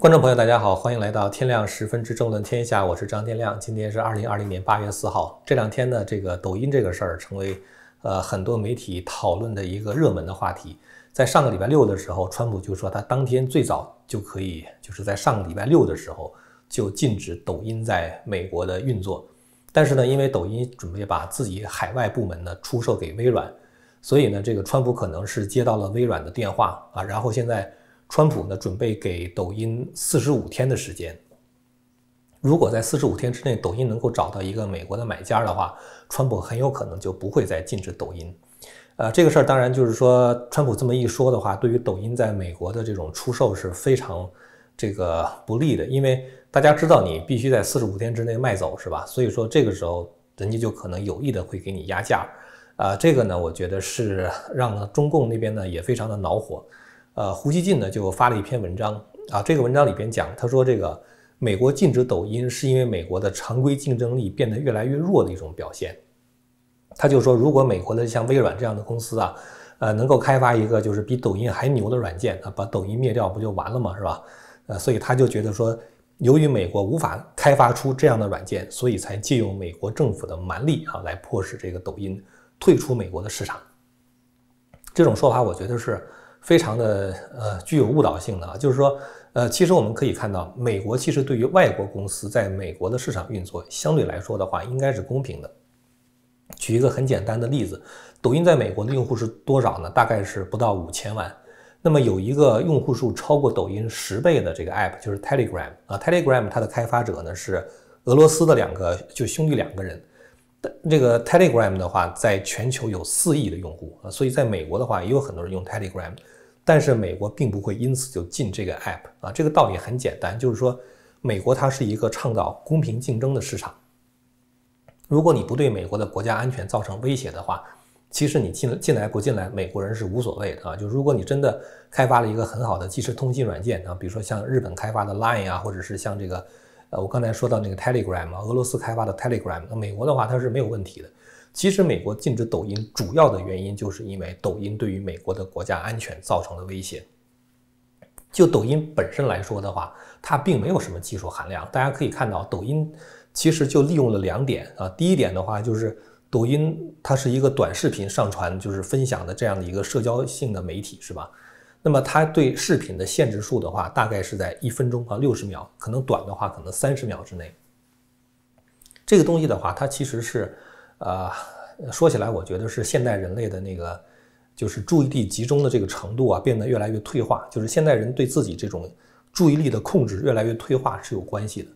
观众朋友，大家好，欢迎来到天亮十分之政论天下，我是张天亮。今天是二零二零年八月四号。这两天呢，这个抖音这个事儿成为呃很多媒体讨论的一个热门的话题。在上个礼拜六的时候，川普就说他当天最早就可以，就是在上个礼拜六的时候就禁止抖音在美国的运作。但是呢，因为抖音准备把自己海外部门呢出售给微软，所以呢，这个川普可能是接到了微软的电话啊，然后现在。川普呢准备给抖音四十五天的时间，如果在四十五天之内抖音能够找到一个美国的买家的话，川普很有可能就不会再禁止抖音。呃，这个事儿当然就是说，川普这么一说的话，对于抖音在美国的这种出售是非常这个不利的，因为大家知道你必须在四十五天之内卖走是吧？所以说这个时候人家就可能有意的会给你压价。啊，这个呢，我觉得是让中共那边呢也非常的恼火。呃，胡锡进呢就发了一篇文章啊，这个文章里边讲，他说这个美国禁止抖音，是因为美国的常规竞争力变得越来越弱的一种表现。他就说，如果美国的像微软这样的公司啊，呃，能够开发一个就是比抖音还牛的软件啊，把抖音灭掉不就完了吗？是吧？呃，所以他就觉得说，由于美国无法开发出这样的软件，所以才借用美国政府的蛮力啊，来迫使这个抖音退出美国的市场。这种说法，我觉得是。非常的呃具有误导性的啊，就是说，呃，其实我们可以看到，美国其实对于外国公司在美国的市场运作，相对来说的话，应该是公平的。举一个很简单的例子，抖音在美国的用户是多少呢？大概是不到五千万。那么有一个用户数超过抖音十倍的这个 app，就是 Telegram 啊，Telegram 它的开发者呢是俄罗斯的两个就兄弟两个人。这个 Telegram 的话，在全球有四亿的用户啊，所以在美国的话也有很多人用 Telegram，但是美国并不会因此就禁这个 App 啊。这个道理很简单，就是说美国它是一个倡导公平竞争的市场。如果你不对美国的国家安全造成威胁的话，其实你进进来不进来，美国人是无所谓的啊。就如果你真的开发了一个很好的即时通信软件啊，比如说像日本开发的 Line 啊，或者是像这个。呃，我刚才说到那个 Telegram，俄罗斯开发的 Telegram，那美国的话它是没有问题的。其实美国禁止抖音主要的原因就是因为抖音对于美国的国家安全造成了威胁。就抖音本身来说的话，它并没有什么技术含量。大家可以看到，抖音其实就利用了两点啊。第一点的话就是抖音它是一个短视频上传，就是分享的这样的一个社交性的媒体，是吧？那么它对视频的限制数的话，大概是在一分钟啊六十秒，可能短的话可能三十秒之内。这个东西的话，它其实是，呃，说起来我觉得是现代人类的那个，就是注意力集中的这个程度啊，变得越来越退化，就是现代人对自己这种注意力的控制越来越退化是有关系的。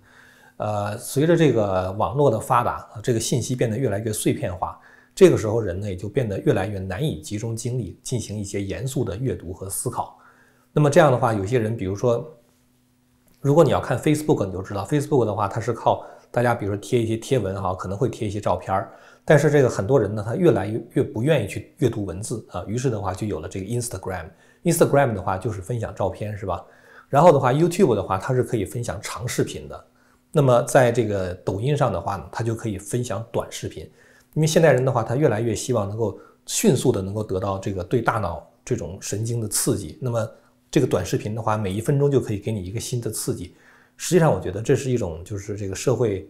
呃，随着这个网络的发达，这个信息变得越来越碎片化。这个时候，人呢也就变得越来越难以集中精力进行一些严肃的阅读和思考。那么这样的话，有些人，比如说，如果你要看 Facebook，你就知道 Facebook 的话，它是靠大家，比如说贴一些贴文哈，可能会贴一些照片儿。但是这个很多人呢，他越来越越不愿意去阅读文字啊，于是的话，就有了这个 Instagram。Instagram 的话就是分享照片，是吧？然后的话，YouTube 的话，它是可以分享长视频的。那么在这个抖音上的话呢，它就可以分享短视频。因为现代人的话，他越来越希望能够迅速的能够得到这个对大脑这种神经的刺激。那么，这个短视频的话，每一分钟就可以给你一个新的刺激。实际上，我觉得这是一种就是这个社会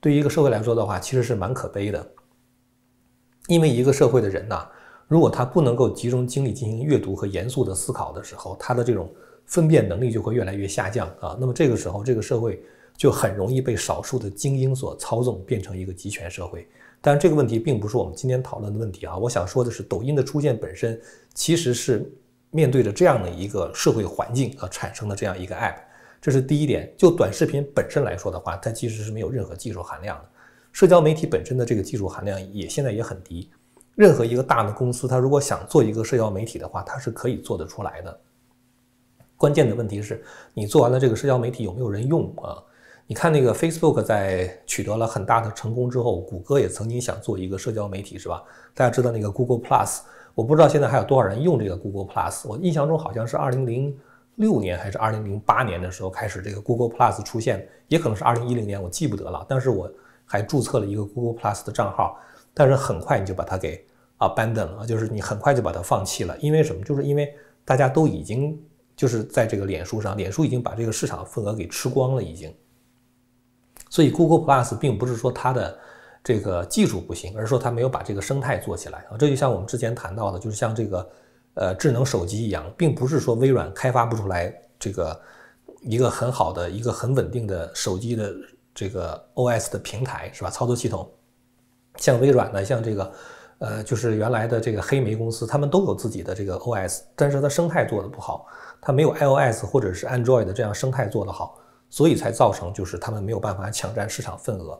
对于一个社会来说的话，其实是蛮可悲的。因为一个社会的人呐，如果他不能够集中精力进行阅读和严肃的思考的时候，他的这种分辨能力就会越来越下降啊。那么这个时候，这个社会就很容易被少数的精英所操纵，变成一个集权社会。但这个问题并不是我们今天讨论的问题啊！我想说的是，抖音的出现本身其实是面对着这样的一个社会环境而产生的这样一个 App，这是第一点。就短视频本身来说的话，它其实是没有任何技术含量的。社交媒体本身的这个技术含量也现在也很低。任何一个大的公司，它如果想做一个社交媒体的话，它是可以做得出来的。关键的问题是，你做完了这个社交媒体有没有人用啊？你看那个 Facebook 在取得了很大的成功之后，谷歌也曾经想做一个社交媒体，是吧？大家知道那个 Google Plus，我不知道现在还有多少人用这个 Google Plus。我印象中好像是2006年还是2008年的时候开始这个 Google Plus 出现，也可能是2010年，我记不得了。但是我还注册了一个 Google Plus 的账号，但是很快你就把它给 abandon 了，就是你很快就把它放弃了。因为什么？就是因为大家都已经就是在这个脸书上，脸书已经把这个市场份额给吃光了，已经。所以，Google Plus 并不是说它的这个技术不行，而是说它没有把这个生态做起来啊。这就像我们之前谈到的，就是像这个呃智能手机一样，并不是说微软开发不出来这个一个很好的、一个很稳定的手机的这个 OS 的平台，是吧？操作系统，像微软呢，像这个呃，就是原来的这个黑莓公司，他们都有自己的这个 OS，但是它生态做的不好，它没有 iOS 或者是 Android 的这样生态做得好。所以才造成就是他们没有办法抢占市场份额。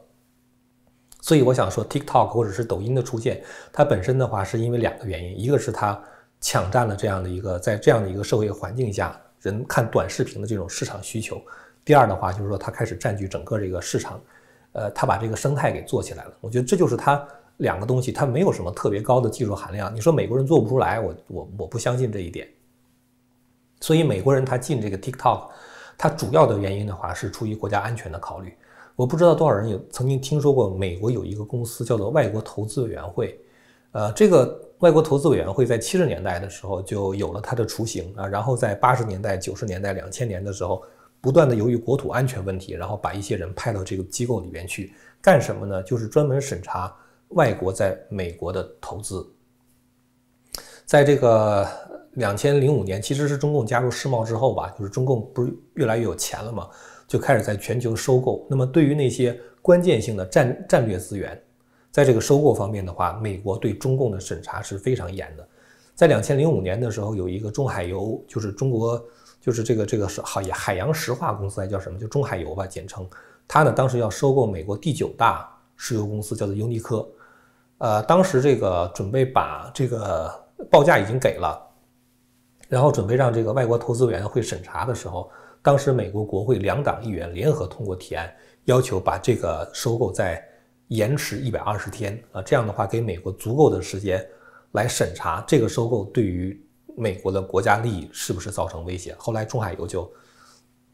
所以我想说，TikTok 或者是抖音的出现，它本身的话是因为两个原因：，一个是它抢占了这样的一个在这样的一个社会环境下人看短视频的这种市场需求；，第二的话就是说它开始占据整个这个市场，呃，它把这个生态给做起来了。我觉得这就是它两个东西，它没有什么特别高的技术含量。你说美国人做不出来，我我我不相信这一点。所以美国人他进这个 TikTok。它主要的原因的话，是出于国家安全的考虑。我不知道多少人有曾经听说过，美国有一个公司叫做外国投资委员会。呃，这个外国投资委员会在七十年代的时候就有了它的雏形啊，然后在八十年代、九十年代、两千年的时候，不断的由于国土安全问题，然后把一些人派到这个机构里边去干什么呢？就是专门审查外国在美国的投资，在这个。两千零五年其实是中共加入世贸之后吧，就是中共不是越来越有钱了嘛，就开始在全球收购。那么对于那些关键性的战战略资源，在这个收购方面的话，美国对中共的审查是非常严的。在两千零五年的时候，有一个中海油，就是中国，就是这个这个是海海洋石化公司还叫什么？就中海油吧，简称。它呢，当时要收购美国第九大石油公司，叫做尤尼科。呃，当时这个准备把这个报价已经给了。然后准备让这个外国投资委员会审查的时候，当时美国国会两党议员联合通过提案，要求把这个收购再延迟一百二十天啊，这样的话给美国足够的时间来审查这个收购对于美国的国家利益是不是造成威胁。后来中海油就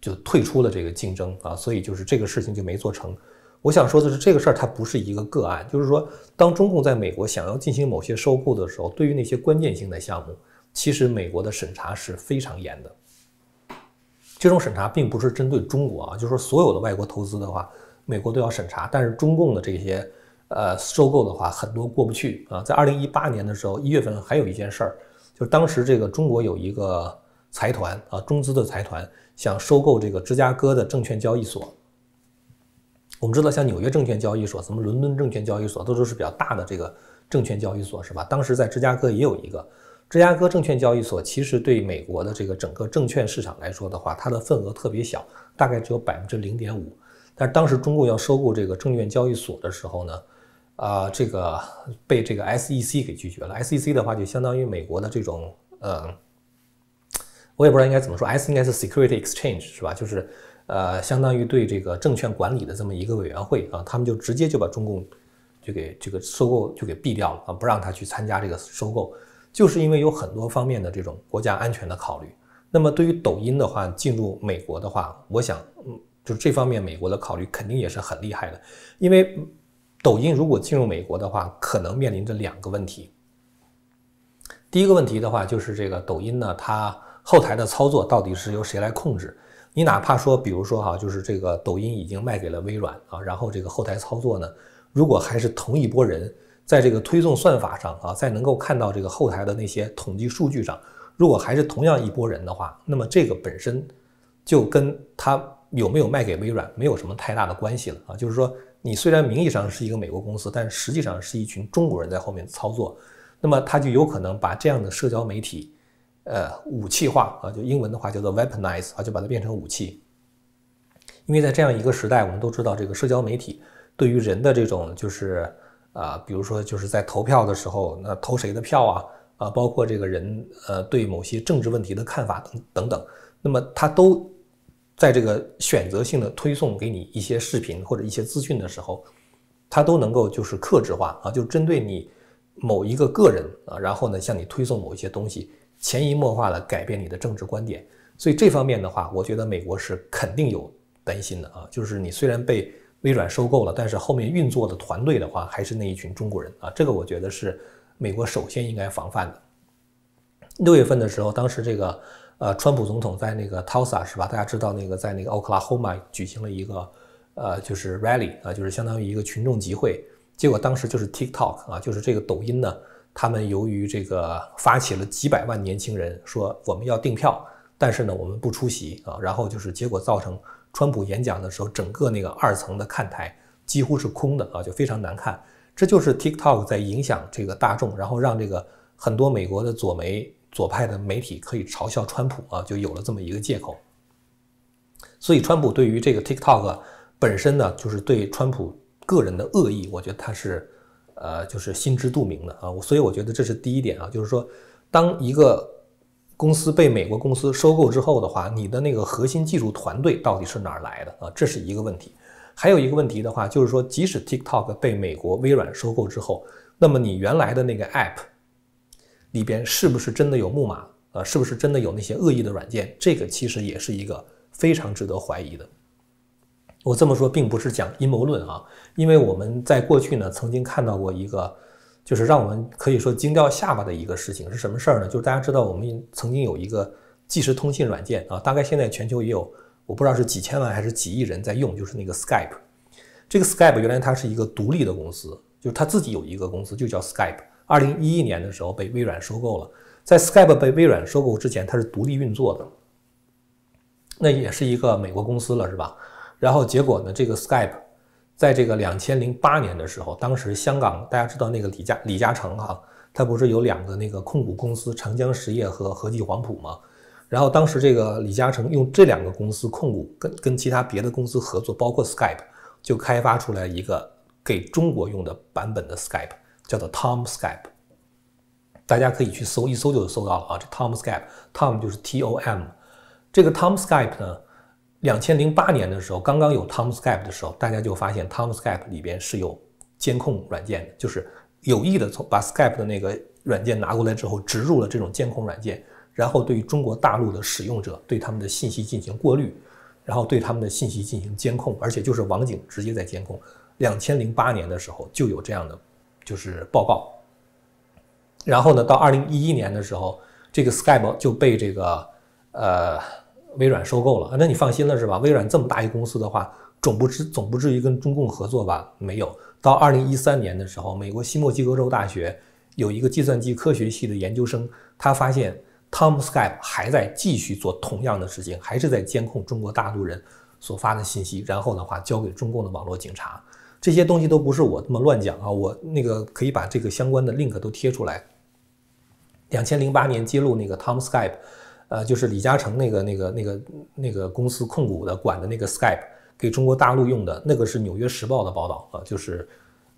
就退出了这个竞争啊，所以就是这个事情就没做成。我想说的是，这个事儿它不是一个个案，就是说，当中共在美国想要进行某些收购的时候，对于那些关键性的项目。其实美国的审查是非常严的，这种审查并不是针对中国啊，就是说所有的外国投资的话，美国都要审查，但是中共的这些呃收购的话，很多过不去啊。在二零一八年的时候，一月份还有一件事儿，就是当时这个中国有一个财团啊，中资的财团想收购这个芝加哥的证券交易所。我们知道，像纽约证券交易所、什么伦敦证券交易所，都都是比较大的这个证券交易所是吧？当时在芝加哥也有一个。芝加哥证券交易所其实对美国的这个整个证券市场来说的话，它的份额特别小，大概只有百分之零点五。但当时中共要收购这个证券交易所的时候呢，啊，这个被这个 SEC 给拒绝了。SEC 的话就相当于美国的这种呃，我也不知道应该怎么说，S 应该是 Security Exchange 是吧？就是呃，相当于对这个证券管理的这么一个委员会啊，他们就直接就把中共就给这个收购就给毙掉了啊，不让他去参加这个收购。就是因为有很多方面的这种国家安全的考虑。那么对于抖音的话，进入美国的话，我想，嗯，就是这方面美国的考虑肯定也是很厉害的。因为抖音如果进入美国的话，可能面临着两个问题。第一个问题的话，就是这个抖音呢，它后台的操作到底是由谁来控制？你哪怕说，比如说哈，就是这个抖音已经卖给了微软啊，然后这个后台操作呢，如果还是同一波人。在这个推送算法上啊，在能够看到这个后台的那些统计数据上，如果还是同样一波人的话，那么这个本身就跟他有没有卖给微软没有什么太大的关系了啊。就是说，你虽然名义上是一个美国公司，但实际上是一群中国人在后面操作，那么他就有可能把这样的社交媒体，呃，武器化啊，就英文的话叫做 weaponize 啊，就把它变成武器。因为在这样一个时代，我们都知道这个社交媒体对于人的这种就是。啊，比如说就是在投票的时候，那投谁的票啊？啊，包括这个人呃对某些政治问题的看法等等等，那么他都在这个选择性的推送给你一些视频或者一些资讯的时候，他都能够就是克制化啊，就针对你某一个个人啊，然后呢向你推送某一些东西，潜移默化的改变你的政治观点。所以这方面的话，我觉得美国是肯定有担心的啊，就是你虽然被。微软收购了，但是后面运作的团队的话，还是那一群中国人啊，这个我觉得是美国首先应该防范的。六月份的时候，当时这个呃，川普总统在那个 t l s a 是吧？大家知道那个在那个 Oklahoma 举行了一个呃，就是 Rally 啊，就是相当于一个群众集会。结果当时就是 TikTok 啊，就是这个抖音呢，他们由于这个发起了几百万年轻人说我们要订票，但是呢我们不出席啊，然后就是结果造成。川普演讲的时候，整个那个二层的看台几乎是空的啊，就非常难看。这就是 TikTok 在影响这个大众，然后让这个很多美国的左媒、左派的媒体可以嘲笑川普啊，就有了这么一个借口。所以，川普对于这个 TikTok 本身呢，就是对川普个人的恶意，我觉得他是，呃，就是心知肚明的啊。所以，我觉得这是第一点啊，就是说，当一个。公司被美国公司收购之后的话，你的那个核心技术团队到底是哪儿来的啊？这是一个问题。还有一个问题的话，就是说，即使 TikTok 被美国微软收购之后，那么你原来的那个 App 里边是不是真的有木马啊？是不是真的有那些恶意的软件？这个其实也是一个非常值得怀疑的。我这么说并不是讲阴谋论啊，因为我们在过去呢曾经看到过一个。就是让我们可以说惊掉下巴的一个事情是什么事儿呢？就是大家知道我们曾经有一个即时通信软件啊，大概现在全球也有我不知道是几千万还是几亿人在用，就是那个 Skype。这个 Skype 原来它是一个独立的公司，就是它自己有一个公司就叫 Skype。二零一一年的时候被微软收购了，在 Skype 被微软收购之前，它是独立运作的，那也是一个美国公司了，是吧？然后结果呢，这个 Skype。在这个两千零八年的时候，当时香港大家知道那个李嘉李嘉诚哈，他不是有两个那个控股公司长江实业和和记黄埔吗？然后当时这个李嘉诚用这两个公司控股，跟跟其他别的公司合作，包括 Skype，就开发出来一个给中国用的版本的 Skype，叫做 Tom Skype。大家可以去搜，一搜就搜到了啊。这 Tom Skype，Tom 就是 T O M，这个 Tom Skype 呢？两千零八年的时候，刚刚有 Tom Skype 的时候，大家就发现 Tom Skype 里边是有监控软件的，就是有意的从把 Skype 的那个软件拿过来之后，植入了这种监控软件，然后对于中国大陆的使用者，对他们的信息进行过滤，然后对他们的信息进行监控，而且就是网警直接在监控。两千零八年的时候就有这样的就是报告，然后呢，到二零一一年的时候，这个 Skype 就被这个呃。微软收购了，那你放心了是吧？微软这么大一公司的话，总不知总不至于跟中共合作吧？没有。到二零一三年的时候，美国西墨西哥州大学有一个计算机科学系的研究生，他发现，Tom Skype 还在继续做同样的事情，还是在监控中国大陆人所发的信息，然后的话交给中共的网络警察。这些东西都不是我这么乱讲啊，我那个可以把这个相关的 link 都贴出来。两千零八年揭露那个 Tom Skype。呃，就是李嘉诚那个、那个、那个、那个公司控股的、管的那个 Skype，给中国大陆用的那个是《纽约时报》的报道啊，就是，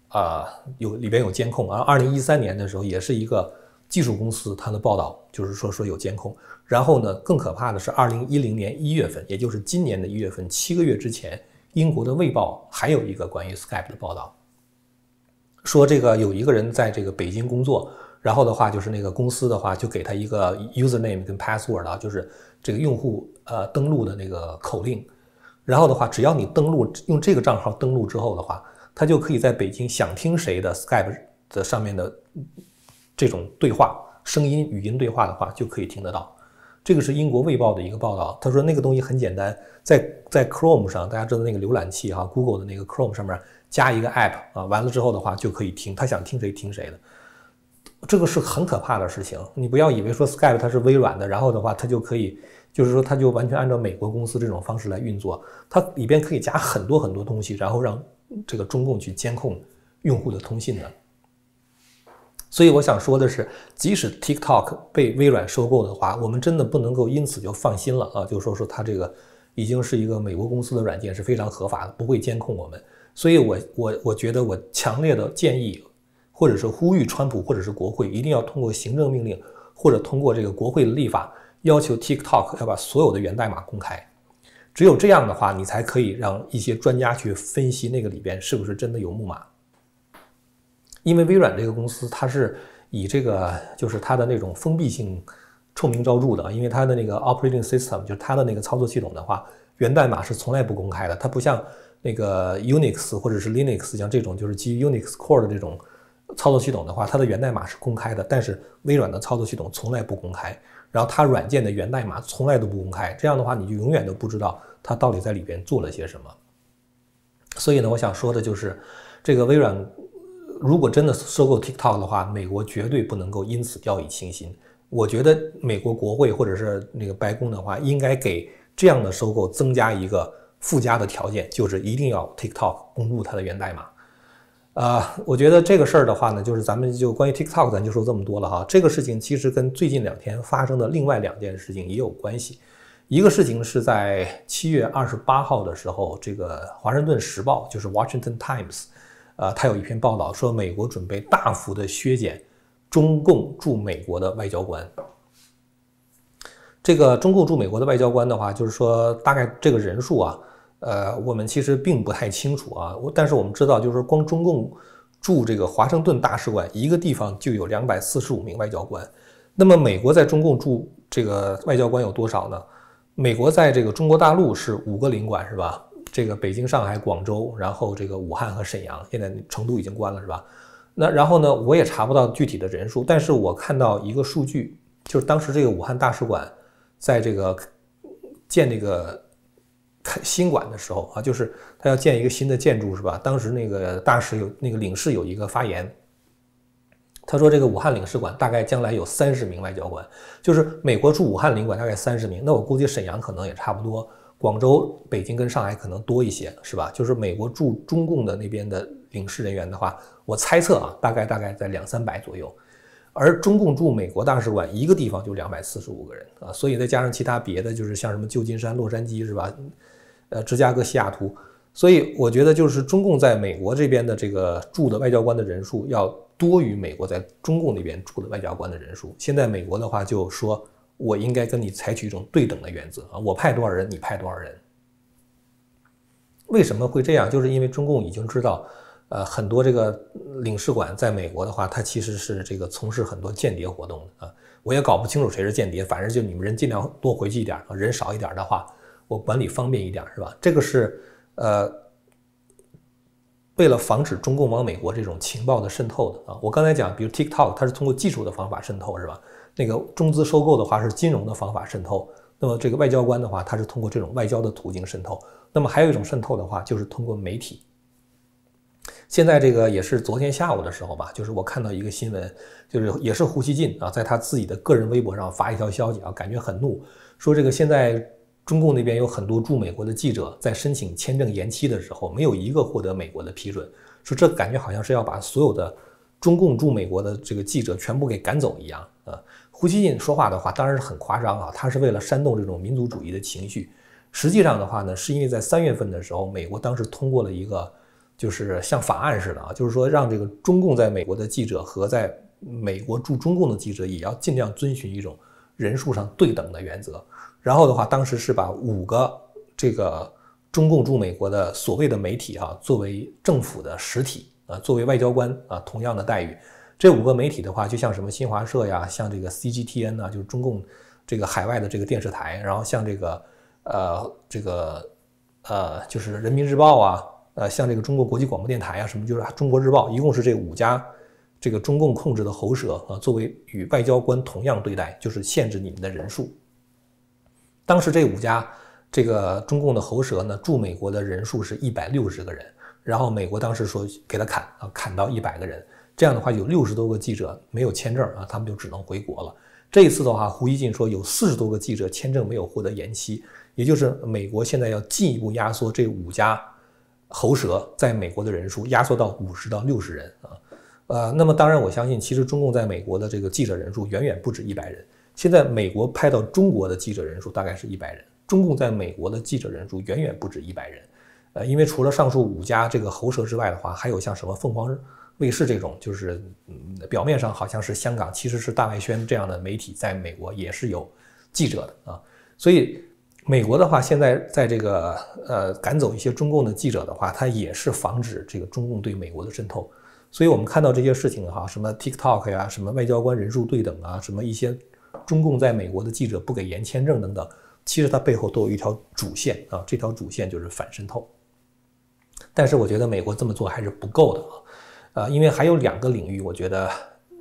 啊，有里边有监控而二零一三年的时候，也是一个技术公司，它的报道就是说说有监控。然后呢，更可怕的是二零一零年一月份，也就是今年的一月份七个月之前，英国的《卫报》还有一个关于 Skype 的报道，说这个有一个人在这个北京工作。然后的话，就是那个公司的话，就给他一个 username 跟 password 啊，就是这个用户呃登录的那个口令。然后的话，只要你登录用这个账号登录之后的话，他就可以在北京想听谁的 Skype 的上面的这种对话声音语音对话的话，就可以听得到。这个是英国卫报的一个报道，他说那个东西很简单，在在 Chrome 上，大家知道那个浏览器哈，Google 的那个 Chrome 上面加一个 App 啊，完了之后的话就可以听他想听谁听谁的。这个是很可怕的事情，你不要以为说 Skype 它是微软的，然后的话它就可以，就是说它就完全按照美国公司这种方式来运作，它里边可以加很多很多东西，然后让这个中共去监控用户的通信的。所以我想说的是，即使 TikTok 被微软收购的话，我们真的不能够因此就放心了啊，就说说它这个已经是一个美国公司的软件是非常合法的，不会监控我们。所以，我我我觉得我强烈的建议。或者是呼吁川普，或者是国会一定要通过行政命令，或者通过这个国会的立法，要求 TikTok 要把所有的源代码公开。只有这样的话，你才可以让一些专家去分析那个里边是不是真的有木马。因为微软这个公司，它是以这个就是它的那种封闭性臭名昭著的因为它的那个 Operating System，就是它的那个操作系统的话，源代码是从来不公开的。它不像那个 Unix 或者是 Linux，像这种就是基于 Unix Core 的这种。操作系统的话，它的源代码是公开的，但是微软的操作系统从来不公开，然后它软件的源代码从来都不公开，这样的话你就永远都不知道它到底在里边做了些什么。所以呢，我想说的就是，这个微软如果真的收购 TikTok 的话，美国绝对不能够因此掉以轻心。我觉得美国国会或者是那个白宫的话，应该给这样的收购增加一个附加的条件，就是一定要 TikTok 公布它的源代码。啊，我觉得这个事儿的话呢，就是咱们就关于 TikTok，咱就说这么多了哈。这个事情其实跟最近两天发生的另外两件事情也有关系。一个事情是在七月二十八号的时候，这个《华盛顿时报》就是 Washington Times，呃，它有一篇报道说美国准备大幅的削减中共驻美国的外交官。这个中共驻美国的外交官的话，就是说大概这个人数啊。呃，我们其实并不太清楚啊，但是我们知道，就是光中共驻这个华盛顿大使馆一个地方就有两百四十五名外交官。那么美国在中共驻这个外交官有多少呢？美国在这个中国大陆是五个领馆是吧？这个北京、上海、广州，然后这个武汉和沈阳，现在成都已经关了是吧？那然后呢，我也查不到具体的人数，但是我看到一个数据，就是当时这个武汉大使馆在这个建这个。新馆的时候啊，就是他要建一个新的建筑是吧？当时那个大使有那个领事有一个发言，他说这个武汉领事馆大概将来有三十名外交官，就是美国驻武汉领馆大概三十名。那我估计沈阳可能也差不多，广州、北京跟上海可能多一些是吧？就是美国驻中共的那边的领事人员的话，我猜测啊，大概大概在两三百左右，而中共驻美国大使馆一个地方就两百四十五个人啊，所以再加上其他别的，就是像什么旧金山、洛杉矶是吧？呃，芝加哥、西雅图，所以我觉得就是中共在美国这边的这个住的外交官的人数要多于美国在中共那边住的外交官的人数。现在美国的话就说，我应该跟你采取一种对等的原则啊，我派多少人，你派多少人。为什么会这样？就是因为中共已经知道，呃，很多这个领事馆在美国的话，它其实是这个从事很多间谍活动的啊。我也搞不清楚谁是间谍，反正就你们人尽量多回去一点啊，人少一点的话。我管理方便一点是吧？这个是，呃，为了防止中共往美国这种情报的渗透的啊。我刚才讲，比如 TikTok，它是通过技术的方法渗透是吧？那个中资收购的话是金融的方法渗透。那么这个外交官的话，它是通过这种外交的途径渗透。那么还有一种渗透的话，就是通过媒体。现在这个也是昨天下午的时候吧，就是我看到一个新闻，就是也是胡锡进啊，在他自己的个人微博上发一条消息啊，感觉很怒，说这个现在。中共那边有很多驻美国的记者在申请签证延期的时候，没有一个获得美国的批准。说这感觉好像是要把所有的中共驻美国的这个记者全部给赶走一样啊。胡锡进说话的话当然是很夸张啊，他是为了煽动这种民族主义的情绪。实际上的话呢，是因为在三月份的时候，美国当时通过了一个就是像法案似的啊，就是说让这个中共在美国的记者和在美国驻中共的记者也要尽量遵循一种人数上对等的原则。然后的话，当时是把五个这个中共驻美国的所谓的媒体哈，作为政府的实体，呃，作为外交官啊，同样的待遇。这五个媒体的话，就像什么新华社呀，像这个 CGTN 啊，就是中共这个海外的这个电视台。然后像这个呃，这个呃，就是人民日报啊，呃，像这个中国国际广播电台啊，什么就是中国日报，一共是这五家这个中共控制的喉舌啊，作为与外交官同样对待，就是限制你们的人数。当时这五家这个中共的喉舌呢，驻美国的人数是一百六十个人，然后美国当时说给他砍啊，砍到一百个人，这样的话有六十多个记者没有签证啊，他们就只能回国了。这一次的话，胡锡进说有四十多个记者签证没有获得延期，也就是美国现在要进一步压缩这五家喉舌在美国的人数，压缩到五十到六十人啊，呃，那么当然我相信，其实中共在美国的这个记者人数远远不止一百人。现在美国派到中国的记者人数大概是一百人，中共在美国的记者人数远远不止一百人。呃，因为除了上述五家这个喉舌之外的话，还有像什么凤凰卫视这种，就是嗯，表面上好像是香港，其实是大外宣这样的媒体，在美国也是有记者的啊。所以美国的话，现在在这个呃赶走一些中共的记者的话，它也是防止这个中共对美国的渗透。所以我们看到这些事情哈，什么 TikTok 呀，什么外交官人数对等啊，什么一些。中共在美国的记者不给延签证等等，其实它背后都有一条主线啊，这条主线就是反渗透。但是我觉得美国这么做还是不够的啊，啊，因为还有两个领域，我觉得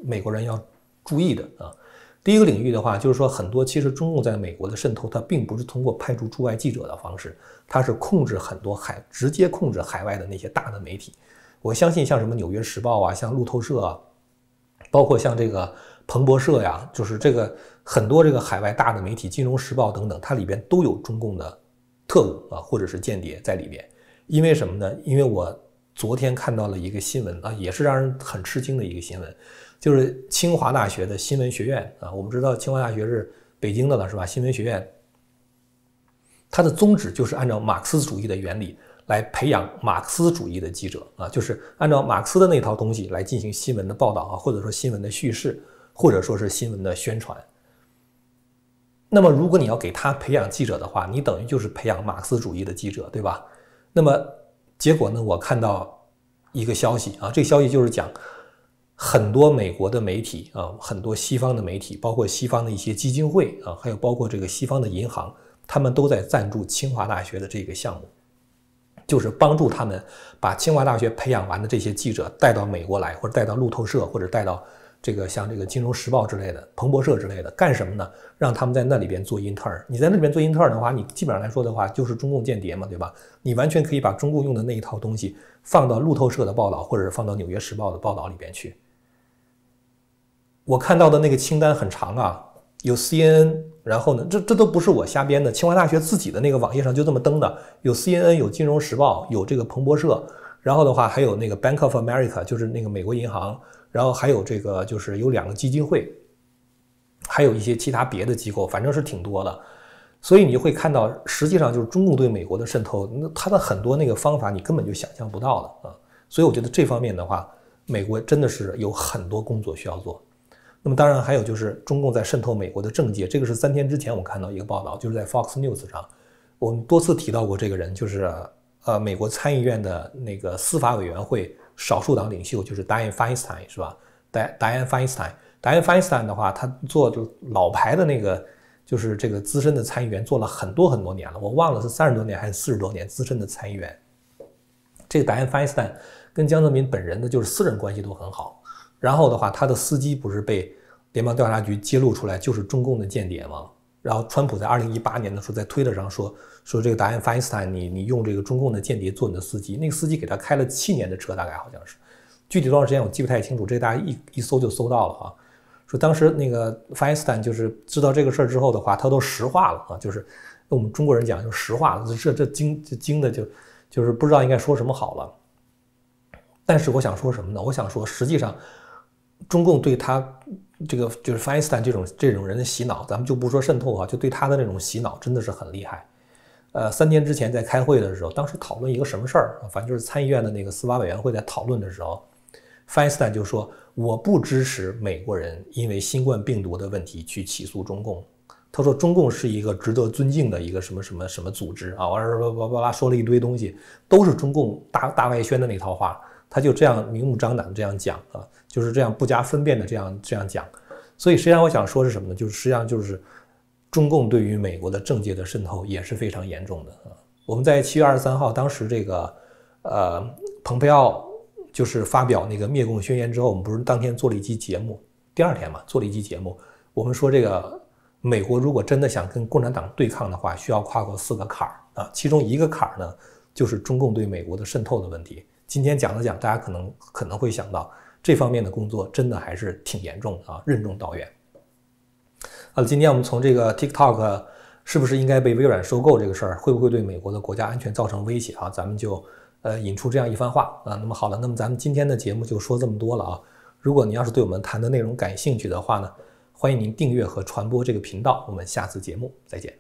美国人要注意的啊。第一个领域的话，就是说很多其实中共在美国的渗透，它并不是通过派出驻外记者的方式，它是控制很多海直接控制海外的那些大的媒体。我相信像什么《纽约时报》啊，像路透社啊，包括像这个。彭博社呀，就是这个很多这个海外大的媒体，金融时报等等，它里边都有中共的特务啊，或者是间谍在里边。因为什么呢？因为我昨天看到了一个新闻啊，也是让人很吃惊的一个新闻，就是清华大学的新闻学院啊。我们知道清华大学是北京的了，是吧？新闻学院，它的宗旨就是按照马克思主义的原理来培养马克思主义的记者啊，就是按照马克思的那套东西来进行新闻的报道啊，或者说新闻的叙事。或者说是新闻的宣传。那么，如果你要给他培养记者的话，你等于就是培养马克思主义的记者，对吧？那么，结果呢？我看到一个消息啊，这个消息就是讲很多美国的媒体啊，很多西方的媒体，包括西方的一些基金会啊，还有包括这个西方的银行，他们都在赞助清华大学的这个项目，就是帮助他们把清华大学培养完的这些记者带到美国来，或者带到路透社，或者带到。这个像这个金融时报之类的，彭博社之类的干什么呢？让他们在那里边做 intern。你在那边做 intern 的话，你基本上来说的话就是中共间谍嘛，对吧？你完全可以把中共用的那一套东西放到路透社的报道，或者是放到纽约时报的报道里边去。我看到的那个清单很长啊，有 CNN，然后呢，这这都不是我瞎编的，清华大学自己的那个网页上就这么登的。有 CNN，有金融时报，有这个彭博社，然后的话还有那个 Bank of America，就是那个美国银行。然后还有这个，就是有两个基金会，还有一些其他别的机构，反正是挺多的。所以你会看到，实际上就是中共对美国的渗透，那他的很多那个方法你根本就想象不到的啊。所以我觉得这方面的话，美国真的是有很多工作需要做。那么当然还有就是中共在渗透美国的政界，这个是三天之前我看到一个报道，就是在 Fox News 上，我们多次提到过这个人，就是呃美国参议院的那个司法委员会。少数党领袖就是 Dianne Feinstein，是吧？d i Feinstein a n n e Dianne Feinstein 的话，他做就老牌的那个，就是这个资深的参议员，做了很多很多年了，我忘了是三十多年还是四十多年，资深的参议员。这个 Dianne Feinstein 跟江泽民本人的就是私人关系都很好，然后的话，他的司机不是被联邦调查局揭露出来就是中共的间谍吗？然后，川普在二零一八年的时候在推特上说说这个答案。法恩斯坦，你你用这个中共的间谍做你的司机，那个司机给他开了七年的车，大概好像是，具体多长时间我记不太清楚，这大家一一搜就搜到了啊。说当时那个法恩斯坦就是知道这个事儿之后的话，他都石化了啊，就是我们中国人讲就石化了，这这惊这惊的就就是不知道应该说什么好了。但是我想说什么呢？我想说，实际上。中共对他这个就是费尔斯坦这种这种人的洗脑，咱们就不说渗透啊，就对他的那种洗脑真的是很厉害。呃，三天之前在开会的时候，当时讨论一个什么事儿，反正就是参议院的那个司法委员会在讨论的时候，费尔斯坦就说我不支持美国人因为新冠病毒的问题去起诉中共。他说中共是一个值得尊敬的一个什么什么什么组织啊，完事叭叭叭叭说了一堆东西，都是中共大大外宣的那套话。他就这样明目张胆的这样讲啊，就是这样不加分辨的这样这样讲，所以实际上我想说是什么呢？就是实际上就是，中共对于美国的政界的渗透也是非常严重的啊。我们在七月二十三号，当时这个呃，蓬佩奥就是发表那个灭共宣言之后，我们不是当天做了一期节目，第二天嘛做了一期节目，我们说这个美国如果真的想跟共产党对抗的话，需要跨过四个坎儿啊，其中一个坎儿呢就是中共对美国的渗透的问题。今天讲了讲，大家可能可能会想到这方面的工作真的还是挺严重的啊，任重道远。好了，今天我们从这个 TikTok 是不是应该被微软收购这个事儿，会不会对美国的国家安全造成威胁啊？咱们就呃引出这样一番话啊。那么好了，那么咱们今天的节目就说这么多了啊。如果您要是对我们谈的内容感兴趣的话呢，欢迎您订阅和传播这个频道。我们下次节目再见。